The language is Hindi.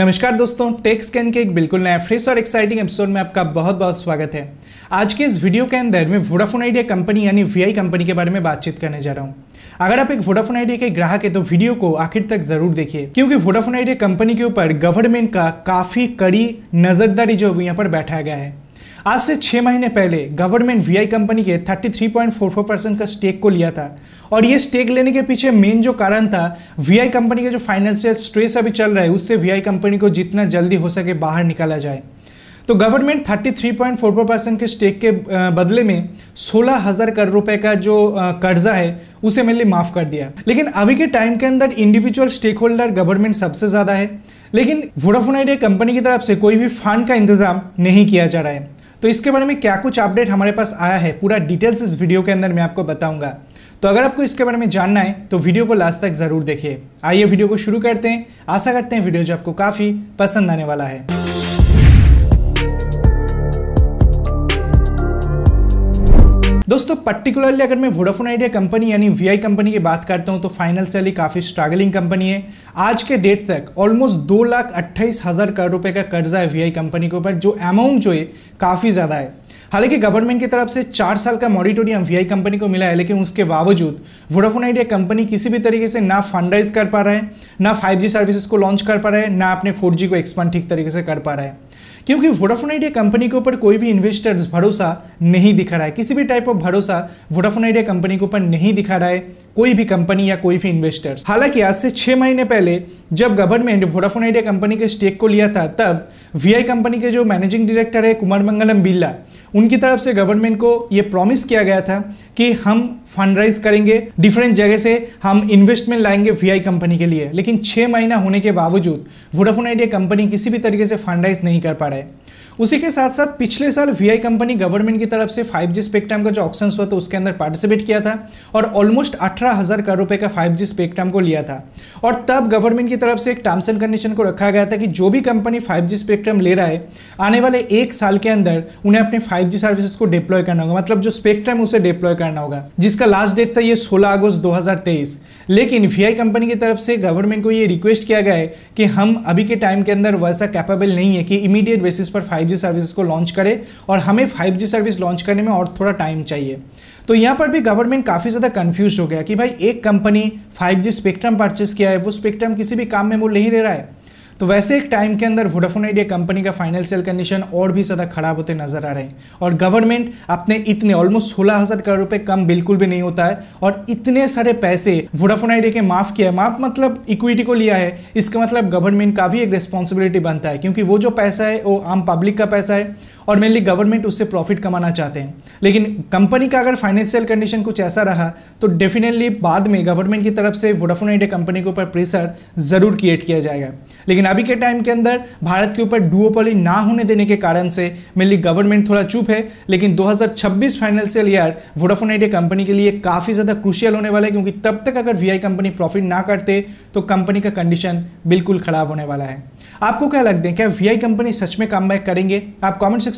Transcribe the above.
नमस्कार दोस्तों टेक स्कैन के एक बिल्कुल नया फ्रेश और एक्साइटिंग एपिसोड में आपका बहुत बहुत स्वागत है आज के इस वीडियो के अंदर मैं वोडाफोन आइडिया कंपनी यानी वीआई कंपनी के बारे में बातचीत करने जा रहा हूँ अगर आप एक वोडाफोन आइडिया के ग्राहक है तो वीडियो को आखिर तक जरूर देखिए क्योंकि वोडाफोन आइडिया कंपनी के ऊपर गवर्नमेंट का काफ़ी कड़ी नज़रदारी जो यहाँ पर बैठाया गया है आज से छः महीने पहले गवर्नमेंट वीआई कंपनी के 33.44 परसेंट का स्टेक को लिया था और ये स्टेक लेने के पीछे मेन जो कारण था वीआई कंपनी का जो फाइनेंशियल स्ट्रेस अभी चल रहा है उससे वीआई कंपनी को जितना जल्दी हो सके बाहर निकाला जाए तो गवर्नमेंट 33.44 परसेंट के स्टेक के बदले में सोलह हज़ार करोड़ रुपए का जो कर्जा है उसे मैंने माफ़ कर दिया लेकिन अभी के टाइम के अंदर इंडिविजुअल स्टेक होल्डर गवर्नमेंट सबसे ज़्यादा है लेकिन वोडाफोन आइडिया कंपनी की तरफ से कोई भी फंड का इंतज़ाम नहीं किया जा रहा है तो इसके बारे में क्या कुछ अपडेट हमारे पास आया है पूरा डिटेल्स इस वीडियो के अंदर मैं आपको बताऊंगा तो अगर आपको इसके बारे में जानना है तो वीडियो को लास्ट तक ज़रूर देखिए आइए वीडियो को शुरू करते हैं आशा करते हैं वीडियो जो आपको काफ़ी पसंद आने वाला है दोस्तों पर्टिकुलरली अगर मैं वोडाफोन आइडिया कंपनी यानी वी कंपनी की बात करता हूं तो फाइनल सैली काफ़ी स्ट्रगलिंग कंपनी है आज के डेट तक ऑलमोस्ट दो लाख अट्ठाईस हज़ार करोड़ रुपए का कर्जा है वी कंपनी के ऊपर जो अमाउंट जो है काफ़ी ज़्यादा है हालांकि गवर्नमेंट की तरफ से चार साल का मॉडिटोरियम वी कंपनी को मिला है लेकिन उसके बावजूद वोडाफोन आइडिया कंपनी किसी भी तरीके से ना फंडराइज कर पा रहा है ना 5G सर्विसेज को लॉन्च कर पा रहा है ना अपने 4G को एक्सपांड ठीक तरीके से कर पा रहा है क्योंकि वोडाफोन आइडिया कंपनी के ऊपर कोई भी इन्वेस्टर्स भरोसा नहीं दिखा रहा है किसी भी टाइप ऑफ भरोसा वोडाफोन आइडिया कंपनी के ऊपर नहीं दिखा रहा है कोई भी कंपनी या कोई भी इन्वेस्टर्स हालांकि आज से छह महीने पहले जब गवर्नमेंट वोडाफोन आइडिया कंपनी के स्टेक को लिया था तब वी कंपनी के जो मैनेजिंग डायरेक्टर है कुमार मंगलम बिल्ला उनकी तरफ से गवर्नमेंट को ये प्रॉमिस किया गया था कि हम फंड राइज करेंगे डिफरेंट जगह से हम इन्वेस्टमेंट लाएंगे वी कंपनी के लिए लेकिन छः महीना होने के बावजूद वोडाफोन आइडिया कंपनी किसी भी तरीके से फंड राइज नहीं कर पा रहा है उसी के साथ साथ पिछले साल वी कंपनी गवर्नमेंट की तरफ से 5G जी स्पेक्ट्रम का जो ऑप्शन हुआ था उसके अंदर पार्टिसिपेट किया था और ऑलमोस्ट अठारह हज़ार करोड़ रुपए का 5G जी स्पेक्ट्रम को लिया था और तब गवर्नमेंट की तरफ से एक टर्म्स एंड कंडीशन को रखा गया था कि जो भी कंपनी 5G जी स्पेक्ट्रम ले रहा है आने वाले एक साल के अंदर उन्हें अपने 5G सर्विसेज को डिप्लॉय करना होगा मतलब जो स्पेक्ट्रम उसे डिप्लॉय करना करना होगा जिसका लास्ट डेट था ये 16 अगस्त 2023 लेकिन वी कंपनी की तरफ से गवर्नमेंट को ये रिक्वेस्ट किया गया है कि हम अभी के टाइम के अंदर वैसा कैपेबल नहीं है कि इमीडिएट बेसिस पर 5G सर्विस को लॉन्च करें और हमें 5G सर्विस लॉन्च करने में और थोड़ा टाइम चाहिए तो यहाँ पर भी गवर्नमेंट काफ़ी ज़्यादा कन्फ्यूज हो गया कि भाई एक कंपनी फाइव स्पेक्ट्रम परचेस किया है वो स्पेक्ट्रम किसी भी काम में मूल नहीं ले रहा है तो वैसे एक टाइम के अंदर वोडाफोन आइडिया कंपनी का फाइनेंशियल कंडीशन और भी ज़्यादा खराब होते नजर आ रहे हैं और गवर्नमेंट अपने इतने ऑलमोस्ट सोलह हज़ार करोड़ रुपये कम बिल्कुल भी नहीं होता है और इतने सारे पैसे वोडाफोन आइडिया के माफ़ किया है माफ मतलब इक्विटी को लिया है इसका मतलब गवर्नमेंट का भी एक रिस्पॉन्सिबिलिटी बनता है क्योंकि वो जो पैसा है वो आम पब्लिक का पैसा है और मेनली गवर्नमेंट उससे प्रॉफिट कमाना चाहते हैं लेकिन कंपनी का अगर फाइनेंशियल कंडीशन कुछ ऐसा रहा तो डेफिनेटली बाद में गवर्नमेंट की तरफ से वोडाफोन आइडिया कंपनी के ऊपर प्रेशर ज़रूर क्रिएट किया जाएगा लेकिन अभी के टाइम के अंदर भारत के ऊपर डुओपोली ना होने देने के कारण से मेनली गवर्नमेंट थोड़ा चुप है लेकिन 2026 financial year Vodafone Idea company के लिए काफ़ी ज़्यादा क्रुशियल होने वाला है क्योंकि तब तक अगर वी कंपनी प्रॉफिट ना करते तो कंपनी का कंडीशन बिल्कुल ख़राब होने वाला है आपको क्या लगता है क्या वी कंपनी सच में काम करेंगे आप कॉमेंट सेक्शन